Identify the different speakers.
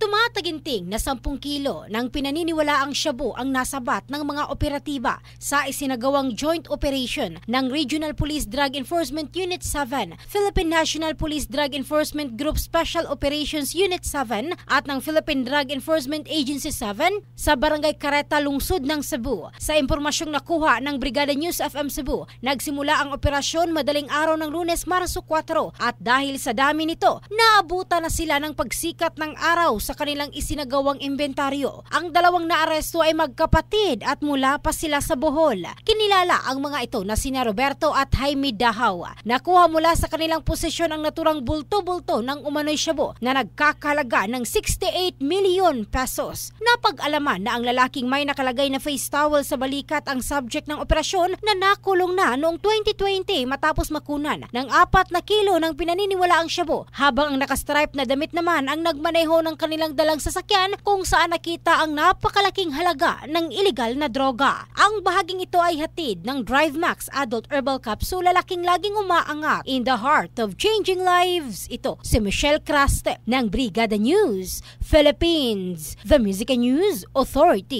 Speaker 1: Tumataginting na 10 kilo ng pinaniniwalaang shabu ang nasabat ng mga operatiba sa isinagawang joint operation ng Regional Police Drug Enforcement Unit 7, Philippine National Police Drug Enforcement Group Special Operations Unit 7 at ng Philippine Drug Enforcement Agency 7 sa Barangay Kareta, Lungsod ng Cebu. Sa impormasyong nakuha ng Brigada News FM Cebu, nagsimula ang operasyon madaling araw ng lunes Marso 4 at dahil sa dami nito, naabutan na sila ng pagsikat ng araw sa sa kanilang isinagawang inventaryo. Ang dalawang naaresto ay magkapatid at mula pa sila sa Bohol. Kinilala ang mga ito na sina Roberto at Jaime Dahaw. Nakuha mula sa kanilang posisyon ang naturang bulto-bulto ng umano'y shabu na nagkakalaga ng 68 million pesos. Napag-alaman na ang lalaking may nakalagay na face towel sa balikat ang subject ng operasyon na nakulong na noong 2020 matapos makunan ng apat na kilo ng pinaniniwalaang shabu habang ang nakastripe na damit naman ang nagmaneho ng kanilang kanilang dalang sasakyan kung saan nakita ang napakalaking halaga ng ilegal na droga. Ang bahaging ito ay hatid ng DriveMax Adult Herbal Capsule lalaking laging umaangat in the heart of changing lives. Ito si Michelle Craste ng Brigada News, Philippines, The Music and News Authority.